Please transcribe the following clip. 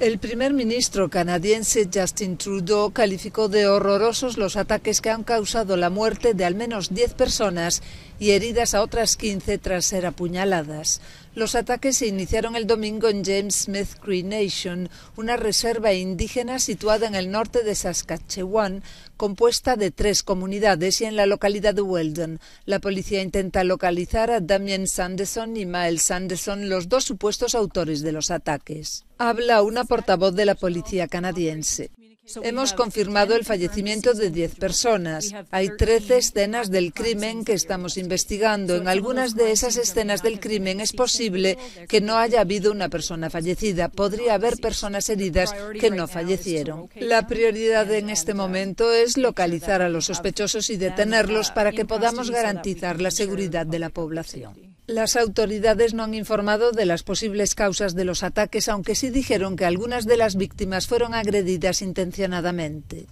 El primer ministro canadiense Justin Trudeau calificó de horrorosos los ataques que han causado la muerte de al menos 10 personas y heridas a otras 15 tras ser apuñaladas. Los ataques se iniciaron el domingo en James Smith Cree Nation, una reserva indígena situada en el norte de Saskatchewan, compuesta de tres comunidades y en la localidad de Weldon. La policía intenta localizar a Damien Sanderson y Miles Sanderson, los dos supuestos autores de los ataques. Habla una portavoz de la policía canadiense. Hemos confirmado el fallecimiento de 10 personas. Hay 13 escenas del crimen que estamos investigando. En algunas de esas escenas del crimen es posible que no haya habido una persona fallecida. Podría haber personas heridas que no fallecieron. La prioridad en este momento es localizar a los sospechosos y detenerlos para que podamos garantizar la seguridad de la población. Las autoridades no han informado de las posibles causas de los ataques, aunque sí dijeron que algunas de las víctimas fueron agredidas intencionadamente.